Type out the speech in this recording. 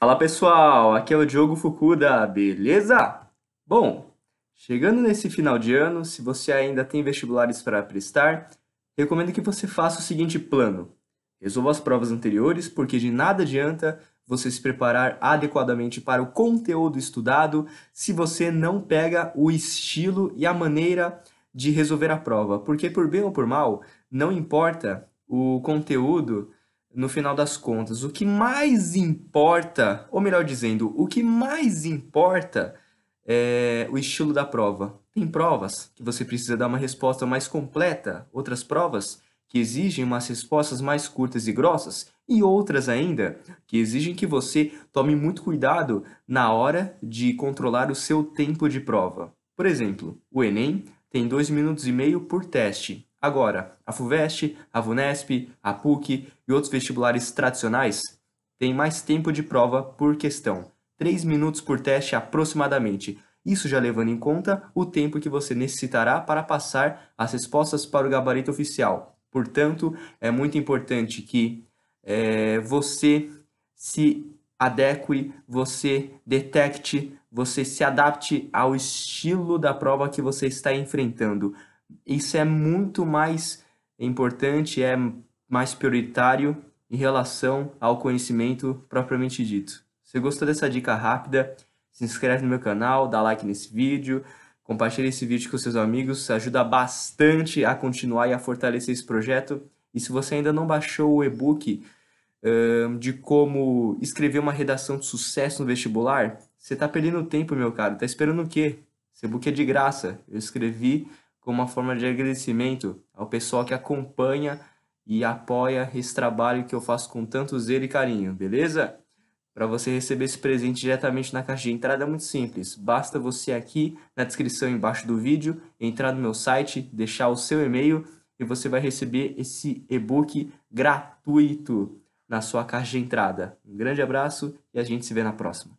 Fala pessoal, aqui é o Diogo Fukuda, beleza? Bom, chegando nesse final de ano, se você ainda tem vestibulares para prestar, recomendo que você faça o seguinte plano. Resolva as provas anteriores, porque de nada adianta você se preparar adequadamente para o conteúdo estudado se você não pega o estilo e a maneira de resolver a prova. Porque por bem ou por mal, não importa o conteúdo no final das contas, o que mais importa, ou melhor dizendo, o que mais importa é o estilo da prova. Tem provas que você precisa dar uma resposta mais completa, outras provas que exigem umas respostas mais curtas e grossas, e outras ainda que exigem que você tome muito cuidado na hora de controlar o seu tempo de prova. Por exemplo, o Enem tem 2 minutos e meio por teste, Agora, a FUVEST, a VUNESP, a PUC e outros vestibulares tradicionais têm mais tempo de prova por questão, 3 minutos por teste aproximadamente, isso já levando em conta o tempo que você necessitará para passar as respostas para o gabarito oficial. Portanto, é muito importante que é, você se adeque, você detecte, você se adapte ao estilo da prova que você está enfrentando isso é muito mais importante, é mais prioritário em relação ao conhecimento propriamente dito. Se gostou dessa dica rápida, se inscreve no meu canal, dá like nesse vídeo, compartilha esse vídeo com seus amigos, ajuda bastante a continuar e a fortalecer esse projeto. E se você ainda não baixou o e-book de como escrever uma redação de sucesso no vestibular, você está perdendo tempo, meu caro. Está esperando o quê? Esse e-book é de graça. Eu escrevi como uma forma de agradecimento ao pessoal que acompanha e apoia esse trabalho que eu faço com tanto zelo e carinho, beleza? Para você receber esse presente diretamente na caixa de entrada é muito simples. Basta você aqui na descrição embaixo do vídeo entrar no meu site, deixar o seu e-mail e você vai receber esse e-book gratuito na sua caixa de entrada. Um grande abraço e a gente se vê na próxima.